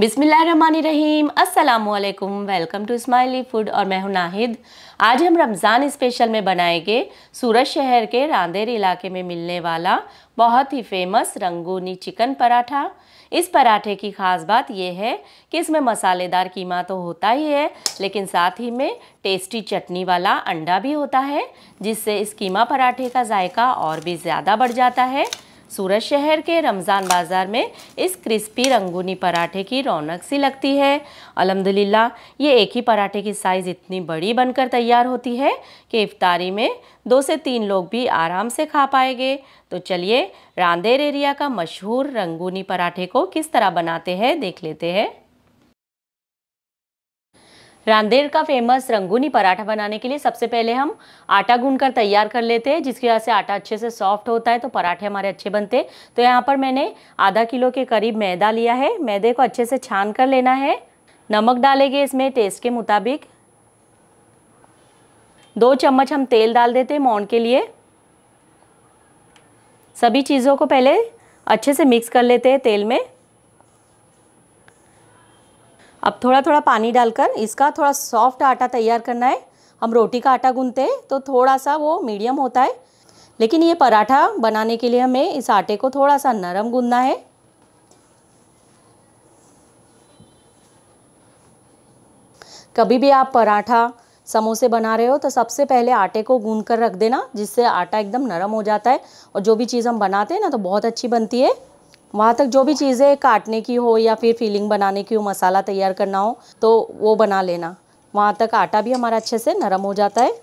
बिसमीम असलकम welcome to smiley food और मैं हूं नाहिद आज हम रमज़ान स्पेशल में बनाएंगे सूरत शहर के रांदेर इलाके में मिलने वाला बहुत ही फेमस रंगूनी चिकन पराठा इस पराठे की ख़ास बात यह है कि इसमें मसालेदार कीमा तो होता ही है लेकिन साथ ही में टेस्टी चटनी वाला अंडा भी होता है जिससे इस कीमा पराठे का जायका और भी ज़्यादा बढ़ जाता है सूरत शहर के रमज़ान बाज़ार में इस क्रिस्पी रंगूनी पराठे की रौनक सी लगती है अलहमदिल्ला ये एक ही पराठे की साइज़ इतनी बड़ी बनकर तैयार होती है कि इफ्तारी में दो से तीन लोग भी आराम से खा पाएंगे तो चलिए रांदेर एरिया का मशहूर रंगूनी पराठे को किस तरह बनाते हैं देख लेते हैं रांदेर का फेमस रंगूनी पराठा बनाने के लिए सबसे पहले हम आटा गूंद कर तैयार कर लेते हैं जिसकी वजह से आटा अच्छे से सॉफ्ट होता है तो पराठे हमारे अच्छे बनते हैं तो यहाँ पर मैंने आधा किलो के करीब मैदा लिया है मैदे को अच्छे से छान कर लेना है नमक डालेंगे इसमें टेस्ट के मुताबिक दो चम्मच हम तेल डाल देते हैं मौन के लिए सभी चीज़ों को पहले अच्छे से मिक्स कर लेते हैं तेल में अब थोड़ा थोड़ा पानी डालकर इसका थोड़ा सॉफ्ट आटा तैयार करना है हम रोटी का आटा गूंथते हैं तो थोड़ा सा वो मीडियम होता है लेकिन ये पराठा बनाने के लिए हमें इस आटे को थोड़ा सा नरम गूंदना है कभी भी आप पराठा समोसे बना रहे हो तो सबसे पहले आटे को गूंद कर रख देना जिससे आटा एकदम नरम हो जाता है और जो भी चीज़ हम बनाते हैं ना तो बहुत अच्छी बनती है वहाँ तक जो भी चीज़ें काटने की हो या फिर फीलिंग बनाने की हो मसाला तैयार करना हो तो वो बना लेना वहाँ तक आटा भी हमारा अच्छे से नरम हो जाता है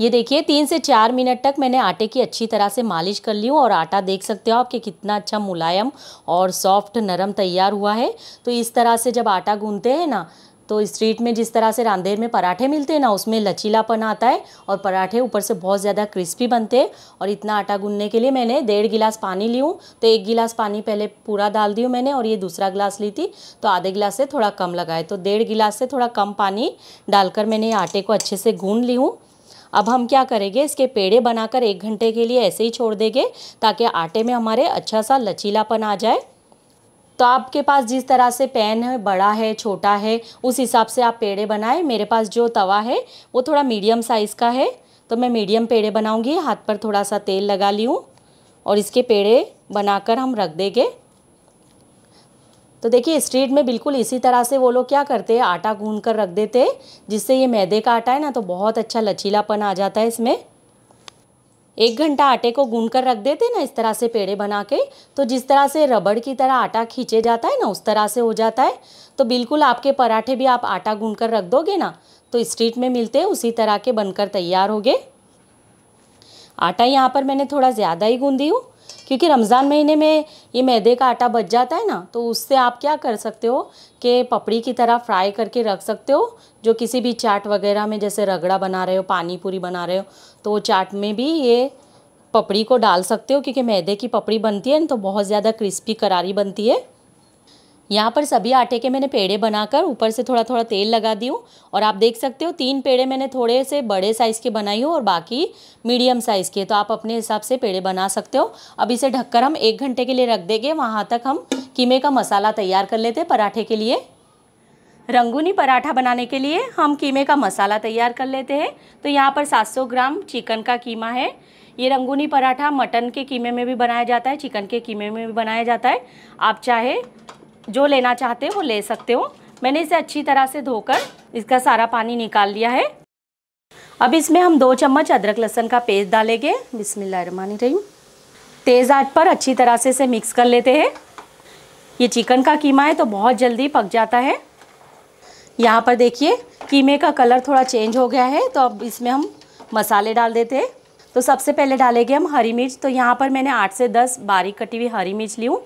ये देखिए तीन से चार मिनट तक मैंने आटे की अच्छी तरह से मालिश कर ली हूँ और आटा देख सकते हो आप कि कितना अच्छा मुलायम और सॉफ्ट नरम तैयार हुआ है तो इस तरह से जब आटा गूंदते हैं ना तो स्ट्रीट में जिस तरह से रामदेर में पराठे मिलते हैं ना उसमें लचीलापन आता है और पराठे ऊपर से बहुत ज़्यादा क्रिस्पी बनते हैं और इतना आटा गूंदने के लिए मैंने डेढ़ गिलास पानी ली हूँ तो एक गिलास पानी पहले पूरा डाल दी हूँ मैंने और ये दूसरा गिलास ली थी तो आधे गिलास से थोड़ा कम लगाए तो डेढ़ गिलास से थोड़ा कम पानी डालकर मैंने आटे को अच्छे से गूँध ली हूँ अब हम क्या करेंगे इसके पेड़े बनाकर एक घंटे के लिए ऐसे ही छोड़ देंगे ताकि आटे में हमारे अच्छा सा लचीलापन आ जाए तो आपके पास जिस तरह से पैन है बड़ा है छोटा है उस हिसाब से आप पेड़े बनाएं मेरे पास जो तवा है वो थोड़ा मीडियम साइज़ का है तो मैं मीडियम पेड़े बनाऊँगी हाथ पर थोड़ा सा तेल लगा ली हूँ और इसके पेड़े बनाकर हम रख देंगे तो देखिए स्ट्रीट में बिल्कुल इसी तरह से वो लोग क्या करते हैं आटा गूंद कर रख देते जिससे ये मैदे का आटा है ना तो बहुत अच्छा लचीलापन आ जाता है इसमें एक घंटा आटे को गूंद कर रख देते ना इस तरह से पेड़े बना के तो जिस तरह से रबड़ की तरह आटा खींचे जाता है ना उस तरह से हो जाता है तो बिल्कुल आपके पराठे भी आप आटा गूंद कर रख दोगे ना तो स्ट्रीट में मिलते हैं उसी तरह के बनकर तैयार हो गए आटा यहाँ पर मैंने थोड़ा ज़्यादा ही गूंदी हूँ क्योंकि रमज़ान महीने में ये मैदे का आटा बच जाता है ना तो उससे आप क्या कर सकते हो कि पपड़ी की तरह फ्राई करके रख सकते हो जो किसी भी चाट वगैरह में जैसे रगड़ा बना रहे हो पानी पूरी बना रहे हो तो वो चाट में भी ये पपड़ी को डाल सकते हो क्योंकि मैदे की पपड़ी बनती है ना तो बहुत ज़्यादा क्रिस्पी करारी बनती है यहाँ पर सभी आटे के मैंने पेड़े बनाकर ऊपर से थोड़ा थोड़ा तेल लगा दी हूँ और आप देख सकते हो तीन पेड़े मैंने थोड़े से बड़े साइज़ के बनाई हूँ और बाकी मीडियम साइज़ के तो आप अपने हिसाब से पेड़े बना सकते हो अब इसे ढककर हम एक घंटे के लिए रख देंगे वहाँ तक हम कीमे का मसाला तैयार कर लेते हैं पराठे के लिए रंगूनी पराठा बनाने के लिए हम कीमे का मसाला तैयार कर लेते हैं तो यहाँ पर 700 ग्राम चिकन का कीमा है ये रंगूनी पराठा मटन के कीमे में भी बनाया जाता है चिकन के कीमे में भी बनाया जाता है आप चाहे जो लेना चाहते हो वो ले सकते हो मैंने इसे अच्छी तरह से धोकर इसका सारा पानी निकाल लिया है अब इसमें हम दो चम्मच अदरक लहसन का पेस्ट डालेंगे बिसमिल्लामानी रही तेज़ आट पर अच्छी तरह से इसे मिक्स कर लेते हैं ये चिकन का कीमा है तो बहुत जल्दी पक जाता है यहाँ पर देखिए कीमे का कलर थोड़ा चेंज हो गया है तो अब इसमें हम मसाले डाल देते हैं तो सबसे पहले डालेंगे हम हरी मिर्च तो यहाँ पर मैंने आठ से दस बारीक कटी हुई हरी मिर्च ली हूँ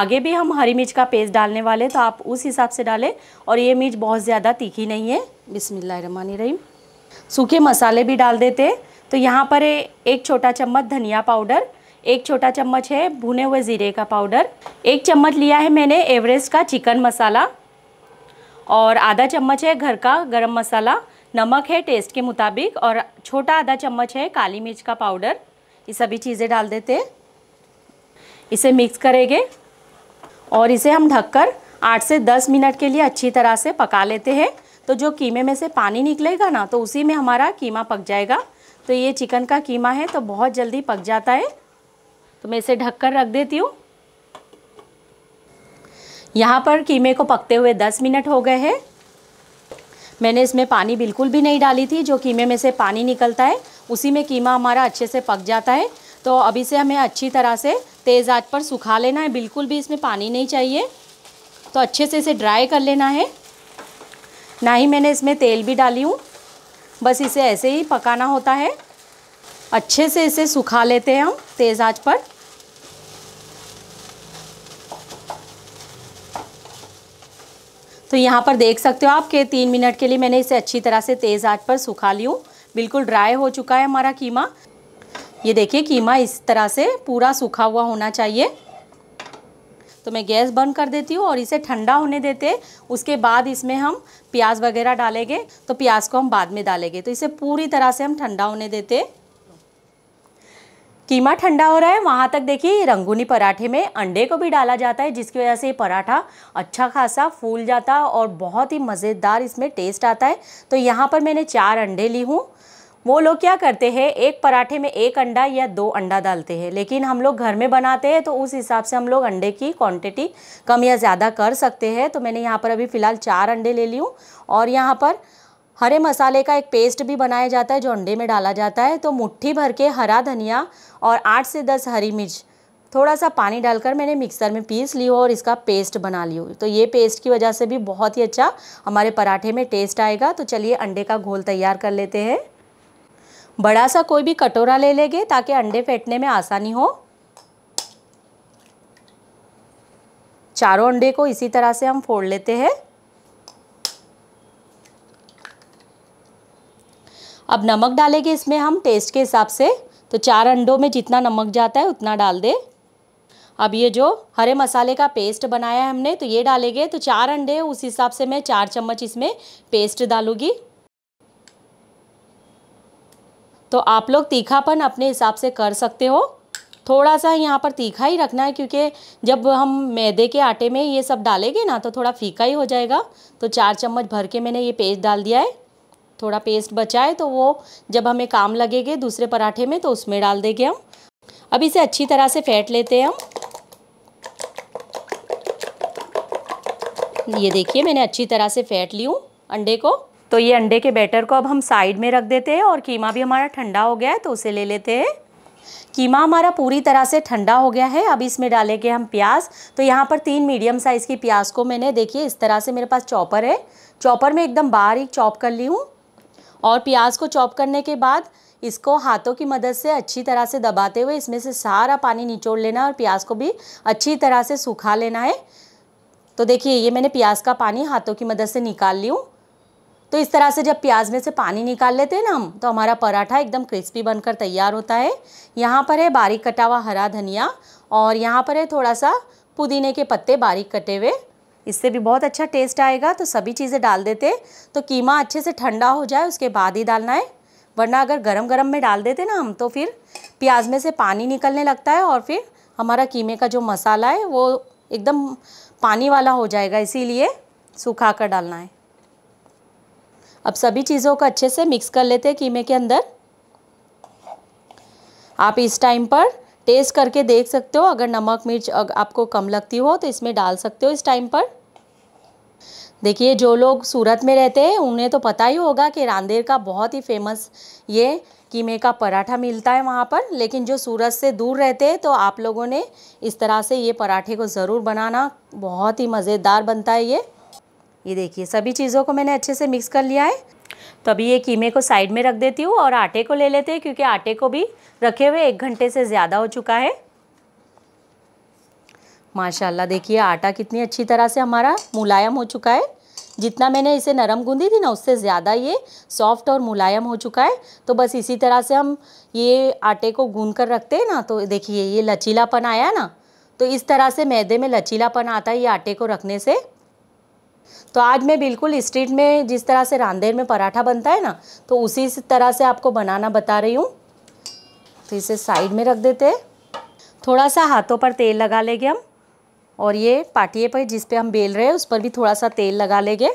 आगे भी हम हरी मिर्च का पेस्ट डालने वाले तो आप उस हिसाब से डालें और ये मिर्च बहुत ज़्यादा तीखी नहीं है बिसमिल्लर रहीम सूखे मसाले भी डाल देते तो यहाँ पर एक छोटा चम्मच धनिया पाउडर एक छोटा चम्मच है भुने हुए ज़ीरे का पाउडर एक चम्मच लिया है मैंने एवरेस्ट का चिकन मसाला और आधा चम्मच है घर का गरम मसाला नमक है टेस्ट के मुताबिक और छोटा आधा चम्मच है काली मिर्च का पाउडर ये सभी चीज़ें डाल देते हैं इसे मिक्स करेंगे और इसे हम ढककर आठ से दस मिनट के लिए अच्छी तरह से पका लेते हैं तो जो कीमे में से पानी निकलेगा ना तो उसी में हमारा कीमा पक जाएगा तो ये चिकन का कीमा है तो बहुत जल्दी पक जाता है तो मैं इसे ढक कर रख देती हूँ यहाँ पर कीमे को पकते हुए दस मिनट हो गए हैं मैंने इसमें पानी बिल्कुल भी नहीं डाली थी जो कीमे में से पानी निकलता है उसी में कीमा हमारा अच्छे से पक जाता है तो अभी से हमें अच्छी तरह से तेज़ आँच पर सुखा लेना है बिल्कुल भी इसमें पानी नहीं चाहिए तो अच्छे से इसे ड्राई कर लेना है ना ही मैंने इसमें तेल भी डाली हूँ बस इसे ऐसे ही पकाना होता है अच्छे से इसे सुखा लेते हैं हम तेज़ आँच पर तो यहाँ पर देख सकते हो आप कि तीन मिनट के लिए मैंने इसे अच्छी तरह से तेज़ आँच पर सुखा ली हूँ बिल्कुल ड्राई हो चुका है हमारा कीमा ये देखिए कीमा इस तरह से पूरा सूखा हुआ होना चाहिए तो मैं गैस बंद कर देती हूँ और इसे ठंडा होने देते उसके बाद इसमें हम प्याज वगैरह डालेंगे तो प्याज को हम बाद में डालेंगे तो इसे पूरी तरह से हम ठंडा होने देते कीमा ठंडा हो रहा है वहाँ तक देखिए रंगूनी पराठे में अंडे को भी डाला जाता है जिसकी वजह से ये पराठा अच्छा खासा फूल जाता है और बहुत ही मज़ेदार इसमें टेस्ट आता है तो यहाँ पर मैंने चार अंडे ली हूँ वो लोग क्या करते हैं एक पराठे में एक अंडा या दो अंडा डालते हैं लेकिन हम लोग घर में बनाते हैं तो उस हिसाब से हम लोग अंडे की क्वांटिटी कम या ज़्यादा कर सकते हैं तो मैंने यहाँ पर अभी फ़िलहाल चार अंडे ले ली हूँ और यहाँ पर हरे मसाले का एक पेस्ट भी बनाया जाता है जो अंडे में डाला जाता है तो मुट्ठी भर के हरा धनिया और आठ से दस हरी मिर्च थोड़ा सा पानी डालकर मैंने मिक्सर में पीस ली और इसका पेस्ट बना ली तो ये पेस्ट की वजह से भी बहुत ही अच्छा हमारे पराठे में टेस्ट आएगा तो चलिए अंडे का घोल तैयार कर लेते हैं बड़ा सा कोई भी कटोरा ले लेंगे ताकि अंडे फेंटने में आसानी हो चारों अंडे को इसी तरह से हम फोड़ लेते हैं अब नमक डालेंगे इसमें हम टेस्ट के हिसाब से तो चार अंडों में जितना नमक जाता है उतना डाल दे अब ये जो हरे मसाले का पेस्ट बनाया है हमने तो ये डालेंगे तो चार अंडे उस हिसाब से मैं चार चम्मच इसमें पेस्ट डालूँगी तो आप लोग तीखापन अपने हिसाब से कर सकते हो थोड़ा सा यहाँ पर तीखा ही रखना है क्योंकि जब हम मैदे के आटे में ये सब डालेंगे ना तो थोड़ा फीका ही हो जाएगा तो चार चम्मच भर के मैंने ये पेस्ट डाल दिया है थोड़ा पेस्ट बचा है तो वो जब हमें काम लगेंगे दूसरे पराठे में तो उसमें डाल देंगे हम अब इसे अच्छी तरह से फेंट लेते हैं हम ये देखिए मैंने अच्छी तरह से फेंट ली हूँ अंडे को तो ये अंडे के बैटर को अब हम साइड में रख देते हैं और कीमा भी हमारा ठंडा हो गया है तो उसे ले लेते हैं कीमा हमारा पूरी तरह से ठंडा हो गया है अब इसमें डालेंगे हम प्याज तो यहाँ पर तीन मीडियम साइज़ की प्याज को मैंने देखिए इस तरह से मेरे पास चॉपर है चॉपर में एकदम बारीक चॉप कर ली हूँ और प्याज को चॉप करने के बाद इसको हाथों की मदद से अच्छी तरह से दबाते हुए इसमें से सारा पानी निचोड़ लेना और प्याज को भी अच्छी तरह से सूखा लेना है तो देखिए ये मैंने प्याज का पानी हाथों की मदद से निकाल ली हूँ तो इस तरह से जब प्याज में से पानी निकाल लेते हैं ना हम तो हमारा पराठा एकदम क्रिस्पी बनकर तैयार होता है यहाँ पर है बारीक कटा हुआ हरा धनिया और यहाँ पर है थोड़ा सा पुदीने के पत्ते बारीक कटे हुए इससे भी बहुत अच्छा टेस्ट आएगा तो सभी चीज़ें डाल देते तो कीमा अच्छे से ठंडा हो जाए उसके बाद ही डालना है वरना अगर गरम गरम में डाल देते ना हम तो फिर प्याज में से पानी निकलने लगता है और फिर हमारा कीमे का जो मसाला है वो एकदम पानी वाला हो जाएगा इसीलिए सूखा कर डालना है अब सभी चीज़ों को अच्छे से मिक्स कर लेते हैं कीमे के अंदर आप इस टाइम पर टेस्ट करके देख सकते हो अगर नमक मिर्च आपको कम लगती हो तो इसमें डाल सकते हो इस टाइम पर देखिए जो लोग सूरत में रहते हैं उन्हें तो पता ही होगा कि रांदेर का बहुत ही फेमस ये कीमे का पराठा मिलता है वहाँ पर लेकिन जो सूरत से दूर रहते हैं तो आप लोगों ने इस तरह से ये पराठे को ज़रूर बनाना बहुत ही मज़ेदार बनता है ये ये देखिए सभी चीज़ों को मैंने अच्छे से मिक्स कर लिया है तो अभी ये कीमे को साइड में रख देती हूँ और आटे को ले लेते हैं क्योंकि आटे को भी रखे हुए एक घंटे से ज़्यादा हो चुका है माशाल्लाह देखिए आटा कितनी अच्छी तरह से हमारा मुलायम हो चुका है जितना मैंने इसे नरम गूंदी थी ना उससे ज़्यादा ये सॉफ्ट और मुलायम हो चुका है तो बस इसी तरह से हम ये आटे को गूंद कर रखते हैं ना तो देखिए ये लचीलापन आया ना तो इस तरह से मैदे में लचीलापन आता है ये आटे को रखने से तो आज मैं बिल्कुल स्ट्रीट में जिस तरह से रांधेर में पराठा बनता है ना तो उसी तरह से आपको बनाना बता रही हूँ तो इसे साइड में रख देते हैं थोड़ा सा हाथों पर तेल लगा लेंगे हम और ये पाटिए पर जिस पे हम बेल रहे हैं उस पर भी थोड़ा सा तेल लगा लेंगे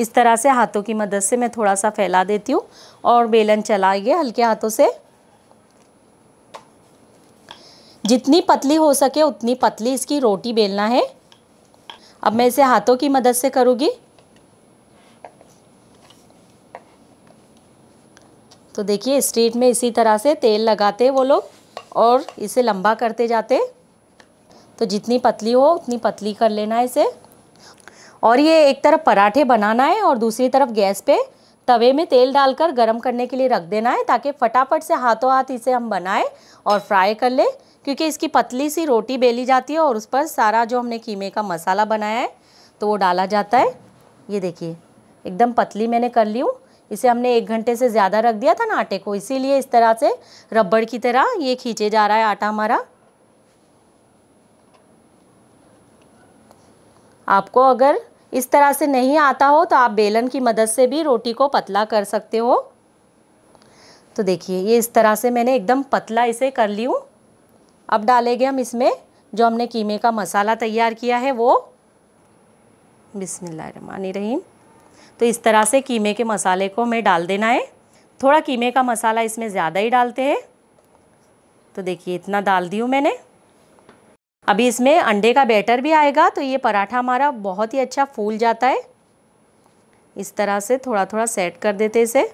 इस तरह से हाथों की मदद से मैं थोड़ा सा फैला देती हूँ और बेलन चलाएंगे हल्के हाथों से जितनी पतली हो सके उतनी पतली इसकी रोटी बेलना है अब मैं इसे हाथों की मदद से करूँगी तो देखिए स्ट्रीट में इसी तरह से तेल लगाते वो लोग और इसे लंबा करते जाते तो जितनी पतली हो उतनी पतली कर लेना है इसे और ये एक तरफ पराठे बनाना है और दूसरी तरफ गैस पे तवे में तेल डालकर गरम करने के लिए रख देना है ताकि फटाफट से हाथों हाथ इसे हम बनाएं और फ्राई कर ले क्योंकि इसकी पतली सी रोटी बेली जाती है और उस पर सारा जो हमने कीमे का मसाला बनाया है तो वो डाला जाता है ये देखिए एकदम पतली मैंने कर ली हूँ इसे हमने एक घंटे से ज़्यादा रख दिया था ना आटे को इसीलिए इस तरह से रबड़ की तरह ये खींचे जा रहा है आटा हमारा आपको अगर इस तरह से नहीं आता हो तो आप बेलन की मदद से भी रोटी को पतला कर सकते हो तो देखिए ये इस तरह से मैंने एकदम पतला इसे कर ली हूँ अब डालेंगे हम इसमें जो हमने कीमे का मसाला तैयार किया है वो रहीम तो इस तरह से कीमे के मसाले को हमें डाल देना है थोड़ा कीमे का मसाला इसमें ज़्यादा ही डालते हैं तो देखिए इतना डाल दी हूँ मैंने अभी इसमें अंडे का बैटर भी आएगा तो ये पराठा हमारा बहुत ही अच्छा फूल जाता है इस तरह से थोड़ा थोड़ा सेट कर देते इसे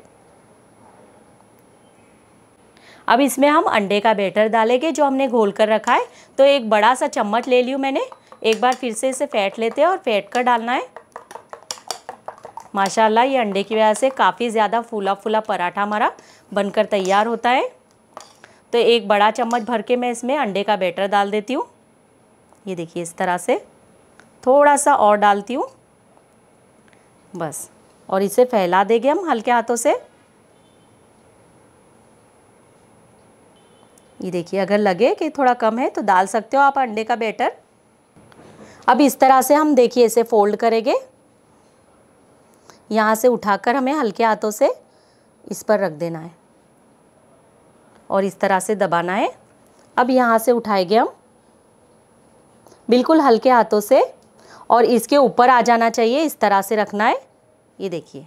अब इसमें हम अंडे का बैटर डालेंगे जो हमने घोल कर रखा है तो एक बड़ा सा चम्मच ले लियो मैंने एक बार फिर से इसे फेंट लेते हैं और फेंट कर डालना है माशाल्लाह ये अंडे की वजह से काफ़ी ज़्यादा फूला फूला पराठा हमारा बनकर तैयार होता है तो एक बड़ा चम्मच भर के मैं इसमें अंडे का बैटर डाल देती हूँ ये देखिए इस तरह से थोड़ा सा और डालती हूँ बस और इसे फैला देंगे हम हल्के हाथों से ये देखिए अगर लगे कि थोड़ा कम है तो डाल सकते हो आप अंडे का बैटर अब इस तरह से हम देखिए इसे फोल्ड करेंगे यहाँ से उठाकर हमें हल्के हाथों से इस पर रख देना है और इस तरह से दबाना है अब यहाँ से उठाएंगे हम बिल्कुल हल्के हाथों से और इसके ऊपर आ जाना चाहिए इस तरह से रखना है ये देखिए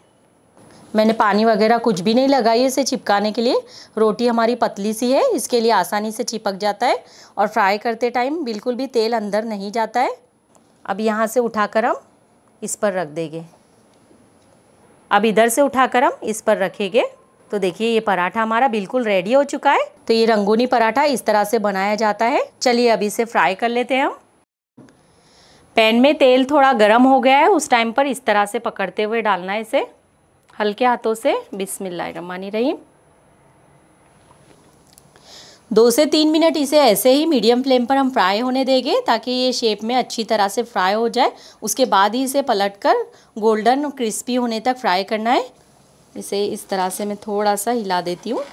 मैंने पानी वगैरह कुछ भी नहीं लगाई इसे चिपकाने के लिए रोटी हमारी पतली सी है इसके लिए आसानी से चिपक जाता है और फ्राई करते टाइम बिल्कुल भी तेल अंदर नहीं जाता है अब यहाँ से उठाकर हम इस पर रख देंगे अब इधर से उठाकर हम इस पर रखेंगे तो देखिए ये पराठा हमारा बिल्कुल रेडी हो चुका है तो ये रंगूनी पराठा इस तरह से बनाया जाता है चलिए अभी इसे फ्राई कर लेते हैं हम पैन में तेल थोड़ा गर्म हो गया है उस टाइम पर इस तरह से पकड़ते हुए डालना है इसे हल्के हाथों से बिस्मिल्लाहमान रहीम दो से तीन मिनट इसे ऐसे ही मीडियम फ्लेम पर हम फ्राई होने देंगे ताकि ये शेप में अच्छी तरह से फ्राई हो जाए उसके बाद ही इसे पलट कर गोल्डन क्रिस्पी होने तक फ्राई करना है इसे इस तरह से मैं थोड़ा सा हिला देती हूँ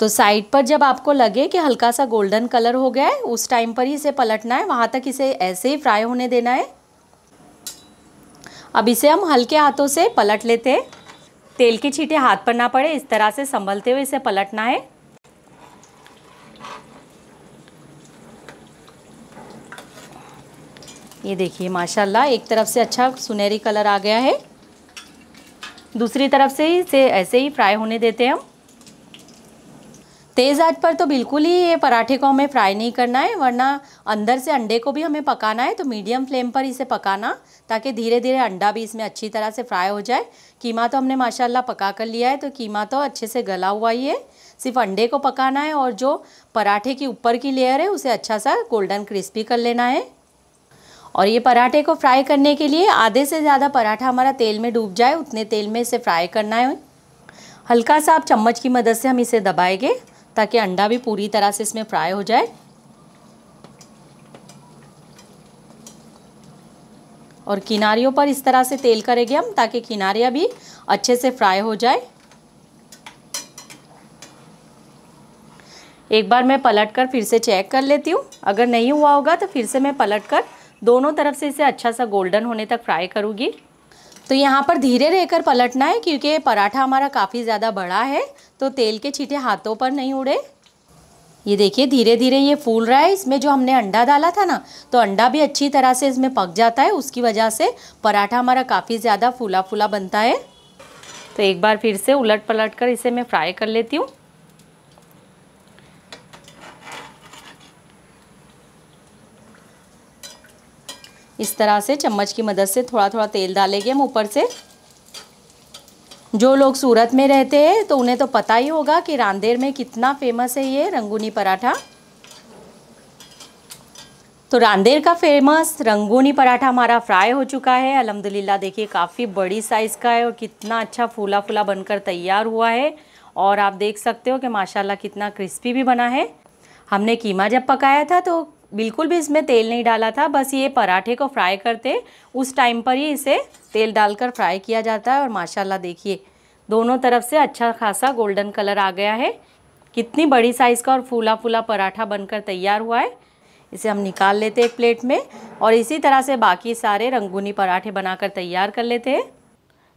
तो साइड पर जब आपको लगे कि हल्का सा गोल्डन कलर हो गया है उस टाइम पर ही इसे पलटना है वहाँ तक इसे ऐसे ही फ्राई होने देना है अब इसे हम हल्के हाथों से पलट लेते हैं तेल के छींटे हाथ पर ना पड़े इस तरह से संभलते हुए इसे पलटना है ये देखिए माशाल्लाह एक तरफ से अच्छा सुनहरी कलर आ गया है दूसरी तरफ से इसे ऐसे ही फ्राई होने देते हैं हम तेज़ आंच पर तो बिल्कुल ही ये पराठे को हमें फ्राई नहीं करना है वरना अंदर से अंडे को भी हमें पकाना है तो मीडियम फ्लेम पर इसे पकाना ताकि धीरे धीरे अंडा भी इसमें अच्छी तरह से फ्राई हो जाए कीमा तो हमने माशाल्लाह पका कर लिया है तो कीमा तो अच्छे से गला हुआ ही है सिर्फ अंडे को पकाना है और जो पराठे की ऊपर की लेयर है उसे अच्छा सा गोल्डन क्रिस्पी कर लेना है और ये पराठे को फ्राई करने के लिए आधे से ज़्यादा पराठा हमारा तेल में डूब जाए उतने तेल में इसे फ्राई करना है हल्का सा आप चम्मच की मदद से हम इसे दबाएंगे ताकि अंडा भी पूरी तरह से इसमें फ्राई हो जाए और किनारियों पर इस तरह से तेल करेंगे हम ताकि किनारियाँ भी अच्छे से फ्राई हो जाए एक बार मैं पलट कर फिर से चेक कर लेती हूँ अगर नहीं हुआ होगा तो फिर से मैं पलट कर दोनों तरफ से इसे अच्छा सा गोल्डन होने तक फ्राई करूँगी तो यहाँ पर धीरे रहकर पलटना है क्योंकि पराठा हमारा काफ़ी ज़्यादा बड़ा है तो तेल के छीटे हाथों पर नहीं उड़े ये देखिए धीरे धीरे ये फूल रहा है इसमें जो हमने अंडा डाला था ना तो अंडा भी अच्छी तरह से इसमें पक जाता है उसकी वजह से पराठा हमारा काफ़ी ज़्यादा फूला फूला बनता है तो एक बार फिर से उलट पलट कर इसे मैं फ्राई कर लेती हूँ इस तरह से चम्मच की मदद से थोड़ा थोड़ा तेल डालेंगे हम ऊपर से जो लोग सूरत में रहते हैं तो उन्हें तो पता ही होगा कि रांदेर में कितना फेमस है ये रंगूनी पराठा तो रांदेर का फेमस रंगूनी पराठा हमारा फ्राई हो चुका है अलहमदिल्ला देखिए काफ़ी बड़ी साइज़ का है और कितना अच्छा फूला फूला बनकर तैयार हुआ है और आप देख सकते हो कि माशाल्लाह कितना क्रिस्पी भी बना है हमने कीमा जब पकाया था तो बिल्कुल भी इसमें तेल नहीं डाला था बस ये पराठे को फ्राई करते उस टाइम पर ही इसे तेल डालकर फ्राई किया जाता है और माशाल्लाह देखिए दोनों तरफ से अच्छा खासा गोल्डन कलर आ गया है कितनी बड़ी साइज़ का और फूला फूला पराठा बनकर तैयार हुआ है इसे हम निकाल लेते हैं एक प्लेट में और इसी तरह से बाकी सारे रंगूनी पराठे बनाकर तैयार कर लेते हैं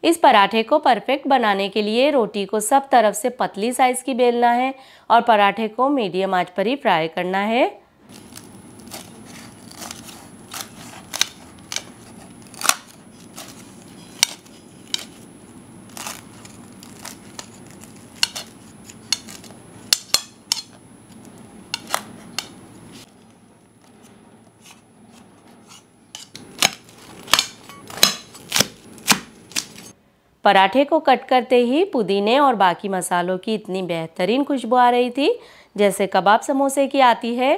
इस पराठे को परफेक्ट बनाने के लिए रोटी को सब तरफ से पतली साइज़ की बेलना है और पराठे को मीडियम आंच पर ही फ्राई करना है पराठे को कट करते ही पुदीने और बाकी मसालों की इतनी बेहतरीन खुशबू आ रही थी जैसे कबाब समोसे की आती है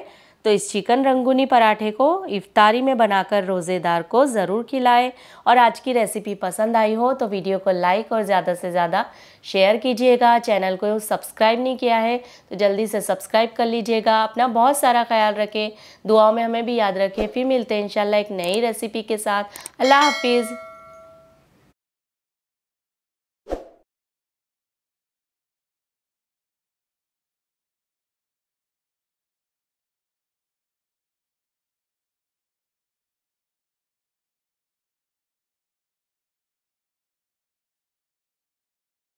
तो इस चिकन रंगूनी पराठे को इफ्तारी में बनाकर रोज़ेदार को ज़रूर खिलाएं और आज की रेसिपी पसंद आई हो तो वीडियो को लाइक और ज़्यादा से ज़्यादा शेयर कीजिएगा चैनल को सब्सक्राइब नहीं किया है तो जल्दी से सब्सक्राइब कर लीजिएगा अपना बहुत सारा ख्याल रखें दुआओं में हमें भी याद रखें फिर मिलते हैं इन एक नई रेसिपी के साथ अल्लाह हाफिज़